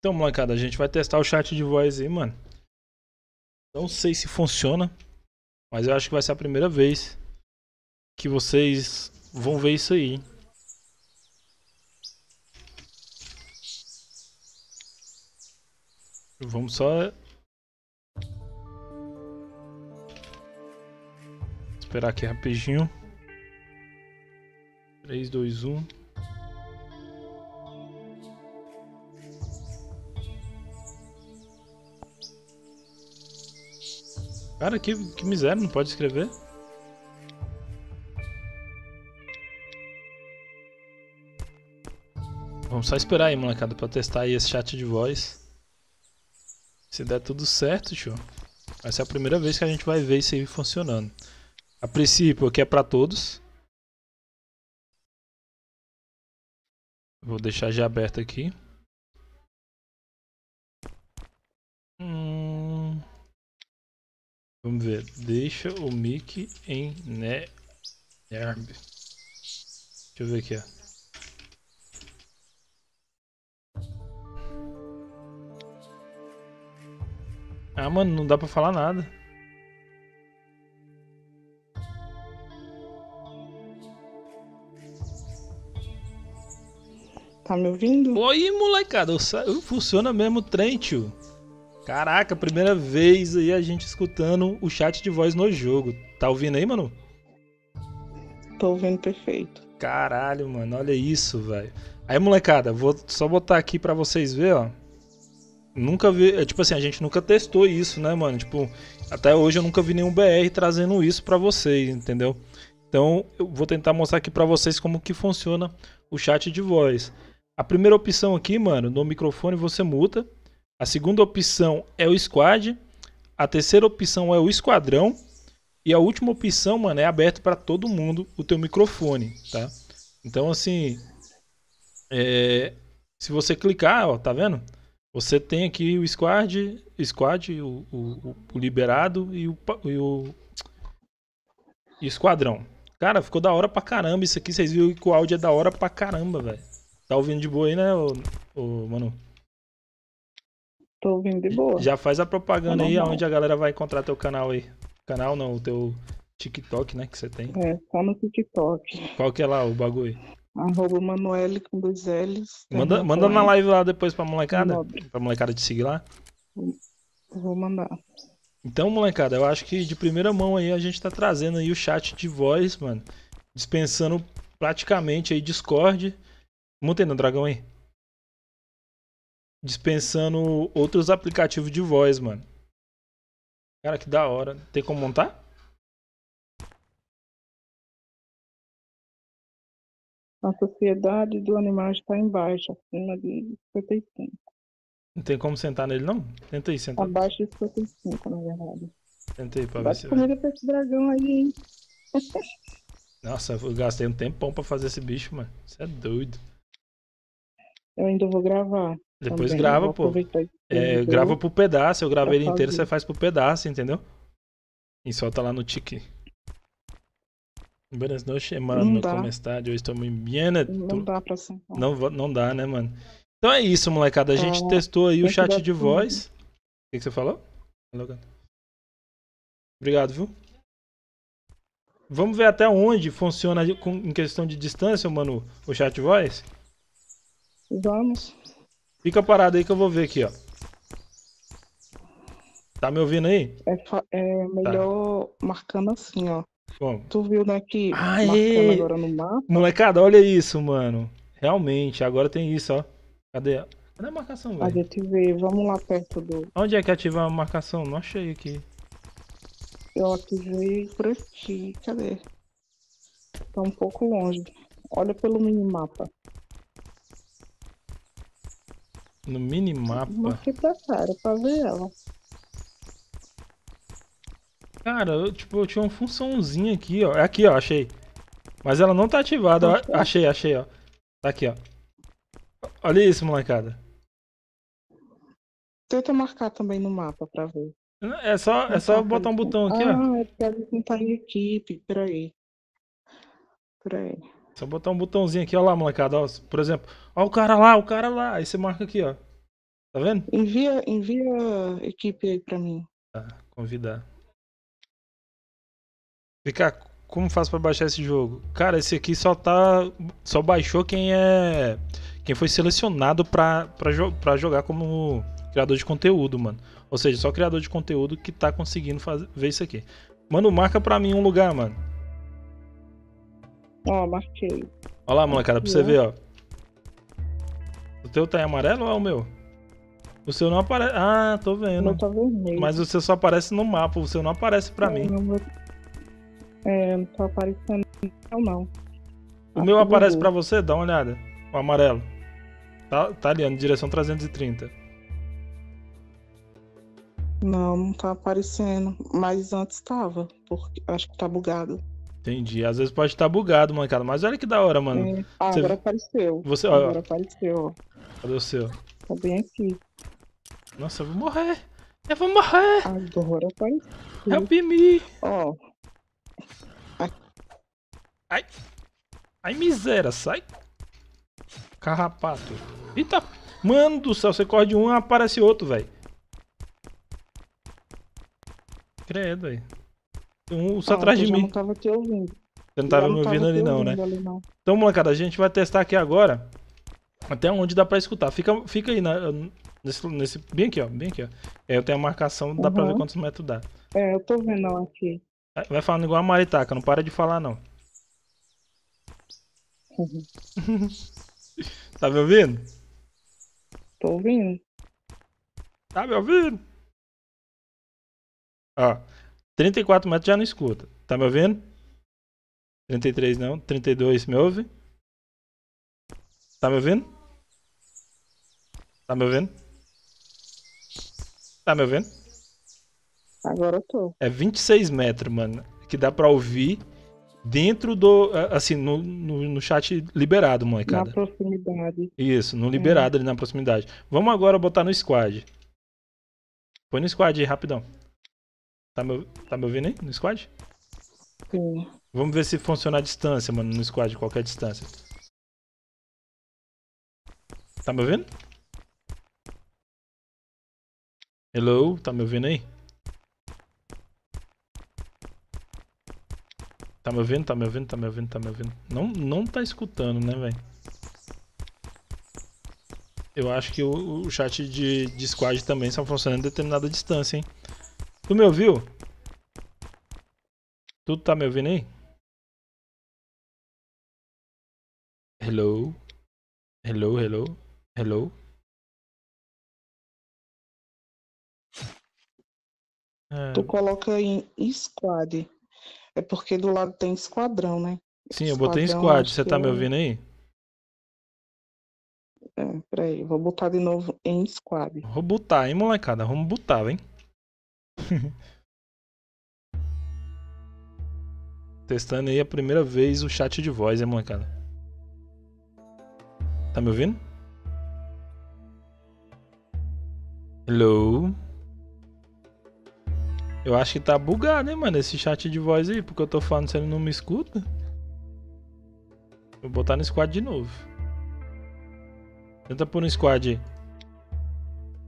Então, molecada, a gente vai testar o chat de voz aí, mano. Não sei se funciona, mas eu acho que vai ser a primeira vez que vocês vão ver isso aí. Vamos só esperar aqui rapidinho. Três, dois, um. Cara, que, que miséria, não pode escrever? Vamos só esperar aí, molecada, pra testar aí esse chat de voz. Se der tudo certo, tio. Essa é a primeira vez que a gente vai ver isso aí funcionando. A princípio, aqui é pra todos. Vou deixar já aberto aqui. Vamos ver. Deixa o Mickey em né Nerb. Deixa eu ver aqui, ó. Ah, mano, não dá pra falar nada. Tá me ouvindo? Oi, molecada. Eu Funciona mesmo o trem, tio. Caraca, primeira vez aí a gente escutando o chat de voz no jogo. Tá ouvindo aí, mano? Tô ouvindo perfeito. Caralho, mano, olha isso, velho. Aí, molecada, vou só botar aqui para vocês ver, ó. Nunca vi, é, tipo assim, a gente nunca testou isso, né, mano? Tipo, até hoje eu nunca vi nenhum BR trazendo isso para vocês, entendeu? Então, eu vou tentar mostrar aqui para vocês como que funciona o chat de voz. A primeira opção aqui, mano, no microfone você muta, a segunda opção é o squad. A terceira opção é o esquadrão. E a última opção, mano, é aberto para todo mundo o teu microfone, tá? Então, assim, é, se você clicar, ó, tá vendo? Você tem aqui o squad, squad o, o, o liberado e o, e o e esquadrão. Cara, ficou da hora pra caramba isso aqui. Vocês viram que o áudio é da hora pra caramba, velho. Tá ouvindo de boa aí, né, ô, ô, mano? Tô ouvindo de boa. Já faz a propaganda tá aí aonde a galera vai encontrar teu canal aí. Canal não, o teu TikTok, né, que você tem. É, só no TikTok. Qual que é lá o bagulho? Arroba Manuele com dois L's. Manda, manda na live lá depois pra molecada. Pra molecada te seguir lá. Vou mandar. Então, molecada, eu acho que de primeira mão aí a gente tá trazendo aí o chat de voz, mano. Dispensando praticamente aí Discord. Montei no dragão aí dispensando outros aplicativos de voz, mano. Cara, que da hora. Tem como montar? A sociedade do animal está em baixa, acima de 55. Não tem como sentar nele, não? Tenta aí sentar. Abaixo de 55, na verdade. Tenta aí pra Bate ver se... comida pra esse dragão aí, hein? Nossa, eu gastei um tempão pra fazer esse bicho, mano. Você é doido. Eu ainda vou gravar. Depois também. grava, pô. É, grava pro pedaço, eu gravei ele inteiro, você faz pro pedaço, entendeu? E solta lá no tique. Buenas noches, mano. Não dá. Como está? Eu estou muito bem. Né? Não dá pra sim. Não, não dá, né, mano? Então é isso, molecada. A tá gente ah, testou aí o chat de voz. O que, que, você falou? Obrigado, viu? Vamos ver até onde funciona em questão de distância, mano, o chat voice. Vamos. Fica parado aí que eu vou ver aqui, ó. Tá me ouvindo aí? É, é melhor tá. marcando assim, ó. Tu viu, né, que Aê! marcando agora no mapa. Molecada, olha isso, mano. Realmente, agora tem isso, ó. Cadê? Cadê a marcação, velho? A gente vê, vamos lá perto do... Onde é que ativa a marcação? Não achei aqui. Eu ativei por aqui, cadê? Tá um pouco longe. Olha pelo minimapa. No minimapa. Vou aqui pra cara, pra ver ela. Cara, eu, tipo, eu tinha uma funçãozinha aqui, ó. É aqui, ó, achei. Mas ela não tá ativada. Achei, tá. achei, achei ó. Tá aqui, ó. Olha isso, molecada. Tenta marcar também no mapa pra ver. É só, é só botar um botão aqui, ah, ó. Ah, eu quero a em equipe, peraí. Peraí. Só botar um botãozinho aqui, ó lá, molecada. Ó, por exemplo, ó o cara lá, o cara lá. Aí você marca aqui, ó. Tá vendo? Envia, envia a equipe aí pra mim. Tá, convidar. Fica. como faço pra baixar esse jogo? Cara, esse aqui só tá. Só baixou quem é. Quem foi selecionado pra, pra, jo pra jogar como criador de conteúdo, mano. Ou seja, só criador de conteúdo que tá conseguindo fazer, ver isso aqui. Mano, marca pra mim um lugar, mano. Ó, marquei. Olha lá, molecada, pra você ver, ó. O teu tá em amarelo ou é o meu? O seu não aparece. Ah, tô vendo. Tá Mas o seu só aparece no mapa, o seu não aparece pra é, mim. Não É, não tá aparecendo não. não. O meu ah, aparece ver. pra você? Dá uma olhada. O amarelo. Tá, tá ali, ó, direção 330. Não, não tá aparecendo. Mas antes tava, porque acho que tá bugado. Entendi. Às vezes pode estar tá bugado, mancada. Mas olha que da hora, mano. Ah, você... agora apareceu. Você, ó, agora apareceu. Cadê o seu? Tá bem aqui. Nossa, eu vou morrer. Eu vou morrer. Agora apareceu. Help me. Ó. Ai. Ai. Ai, miséria. Sai. Carrapato. Eita. Mano do céu, você corre de um, aparece outro, velho. Credo, velho. Tem um só ah, atrás de mim. Eu não tava te ouvindo. Você não tava me ouvindo, ali, não, né? Então, molecada, a gente vai testar aqui agora. Até onde dá pra escutar. Fica, fica aí, na, nesse, nesse, bem aqui, ó. Bem aqui, ó. É, eu tenho a marcação, uhum. dá pra ver quantos metros dá. É, eu tô vendo aqui. É, vai falando igual a maritaca, não para de falar, não. Uhum. tá me ouvindo? Tô ouvindo. Tá me ouvindo? Ó. 34 metros já não escuta. Tá me ouvindo? 33 não. 32 me ouve? Tá me ouvindo? Tá me ouvindo? Tá me ouvindo? Agora eu tô. É 26 metros, mano. Que dá pra ouvir dentro do. Assim, no, no, no chat liberado, molecada. Na proximidade. Isso, no uhum. liberado ali na proximidade. Vamos agora botar no squad. Põe no squad aí, rapidão. Tá me, tá me ouvindo aí no squad? Sim. Vamos ver se funciona a distância, mano, no squad, qualquer distância. Tá me ouvindo? Hello, tá me ouvindo aí? Tá me ouvindo, tá me ouvindo, tá me ouvindo, tá me ouvindo. Não, não tá escutando, né, velho? Eu acho que o, o chat de, de squad também só funciona em determinada distância, hein? Tu me ouviu? Tu tá me ouvindo aí? Hello? Hello, hello, hello? É. Tu coloca em squad. É porque do lado tem esquadrão, né? Sim, esquadrão, eu botei squad. Você tá eu... me é. ouvindo aí? É, peraí. Vou botar de novo em squad. Vou botar, hein, molecada? Vamos botar, hein? Testando aí a primeira vez o chat de voz, hein, molecada? Tá me ouvindo? Hello? Eu acho que tá bugado, hein, mano, esse chat de voz aí, porque eu tô falando se ele não me escuta. Vou botar no squad de novo. Tenta por um squad aí.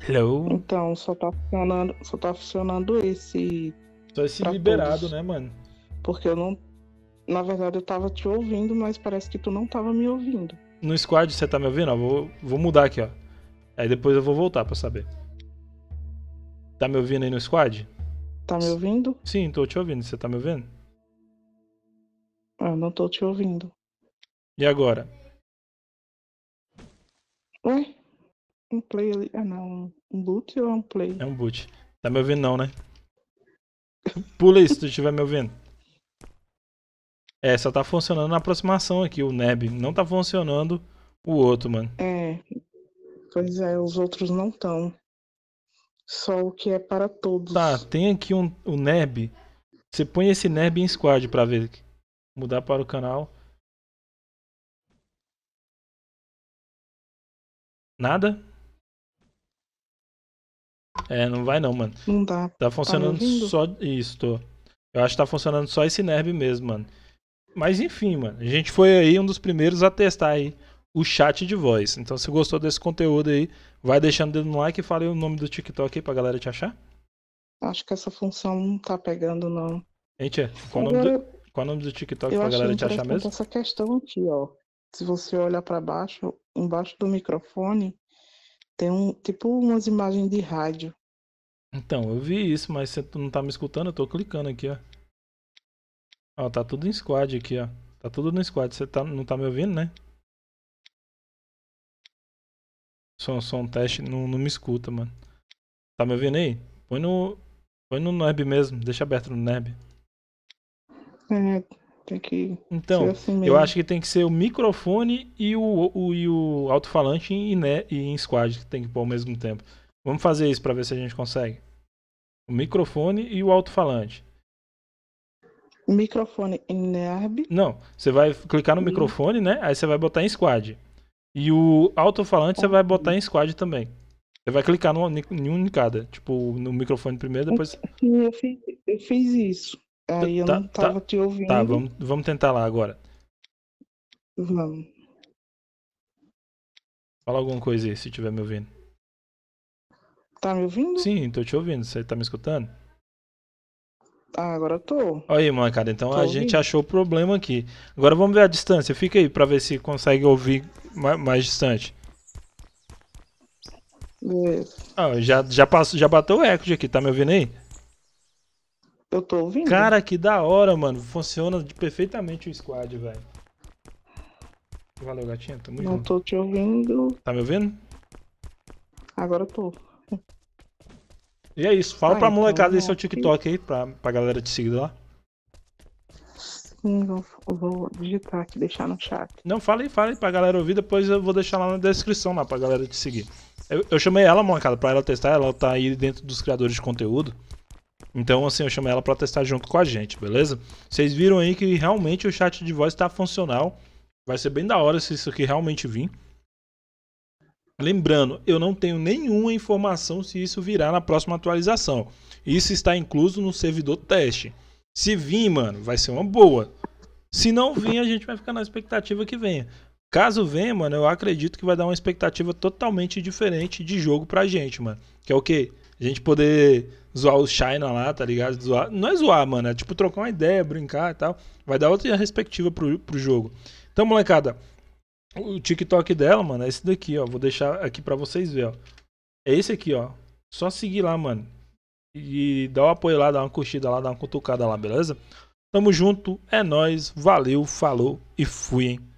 Hello? Então, só tá funcionando, só tá funcionando esse. Só esse liberado, todos. né, mano? Porque eu não. Na verdade, eu tava te ouvindo, mas parece que tu não tava me ouvindo. No squad você tá me ouvindo? Ó, vou, vou mudar aqui, ó. Aí depois eu vou voltar pra saber. Tá me ouvindo aí no squad? Tá me ouvindo? Sim, tô te ouvindo. Você tá me ouvindo? Eu ah, não tô te ouvindo. E agora? Oi? um play ali. Ah, não. Um boot ou é um play? É um boot. Tá me ouvindo, não, né? Pula isso se tu estiver me ouvindo. É, só tá funcionando na aproximação aqui, o Neb. Não tá funcionando o outro, mano. É. Pois é, os outros não estão. Só o que é para todos. Tá, tem aqui um, o Neb. Você põe esse Neb em squad pra ver. Mudar para o canal. Nada? É, não vai não, mano. Não dá. Tá funcionando tá só isso, tô. Eu acho que tá funcionando só esse NERB mesmo, mano. Mas enfim, mano, a gente foi aí um dos primeiros a testar aí o chat de voz. Então, se gostou desse conteúdo aí, vai deixando o dedo no like e fala o nome do TikTok aí pra galera te achar. Acho que essa função não tá pegando, não. Gente, é, qual, Agora, nome do, qual o nome do TikTok pra galera te achar mesmo? Essa questão aqui, ó. Se você olhar para baixo, embaixo do microfone, tem um tipo umas imagens de rádio. Então, eu vi isso, mas você não tá me escutando, eu tô clicando aqui, ó. Ó, tá tudo em squad aqui, ó. Tá tudo no squad. Você tá, não tá me ouvindo, né? Só um teste não, não me escuta, mano. Tá me ouvindo aí? Põe no. Põe no NERB mesmo. Deixa aberto no NERB. É, tem que. Então, assim eu acho que tem que ser o microfone e o, o, e o alto-falante em, né, em squad que tem que pôr ao mesmo tempo. Vamos fazer isso para ver se a gente consegue. O microfone e o alto-falante. Microfone em NERB. Não, você vai clicar no microfone, né? Aí você vai botar em squad. E o alto-falante você vai botar em squad também. Você vai clicar no, em um em cada. Tipo, no microfone primeiro, depois. Eu fiz, eu fiz isso. Aí eu tá, não tá, tava tá, te ouvindo. Tá, vamos, vamos tentar lá agora. Vamos. Fala alguma coisa aí, se estiver me ouvindo. Tá me ouvindo? Sim, tô te ouvindo. Você tá me escutando? Ah, agora tô. Aí, mancada, então tô a ouvindo. gente achou o problema aqui. Agora vamos ver a distância. Fica aí pra ver se consegue ouvir mais, mais distante. Beleza. Ah, já, já, passou, já bateu o eco aqui, tá me ouvindo aí? Eu tô ouvindo. Cara, que da hora, mano. Funciona perfeitamente o squad, velho. Valeu, gatinha. Tamo Não tô te ouvindo. Tá me ouvindo? Agora eu tô. E é isso. Fala ah, pra então molecada aí seu TikTok aí, pra, pra galera te seguir lá. Sim, vou, vou digitar aqui, deixar no chat. Não, fala aí, fala aí pra galera ouvir, depois eu vou deixar lá na descrição lá pra galera te seguir. Eu, eu chamei ela, molecada, pra ela testar, ela tá aí dentro dos criadores de conteúdo. Então, assim, eu chamei ela pra testar junto com a gente, beleza? Vocês viram aí que realmente o chat de voz tá funcional. Vai ser bem da hora se isso aqui realmente vir. Lembrando, eu não tenho nenhuma informação se isso virá na próxima atualização. Isso está incluso no servidor teste. Se vir, mano, vai ser uma boa. Se não vir, a gente vai ficar na expectativa que venha. Caso venha, mano, eu acredito que vai dar uma expectativa totalmente diferente de jogo pra gente, mano. Que é o quê? A gente poder zoar o China lá, tá ligado? Zoar. Não é zoar, mano. É tipo trocar uma ideia, brincar e tal. Vai dar outra perspectiva pro, pro jogo. Então, molecada, o TikTok dela, mano, é esse daqui, ó. Vou deixar aqui pra vocês verem, ó. É esse aqui, ó. Só seguir lá, mano. E dá o um apoio lá, dá uma curtida lá, dá uma cutucada lá, beleza? Tamo junto, é nós, valeu, falou e fui, hein?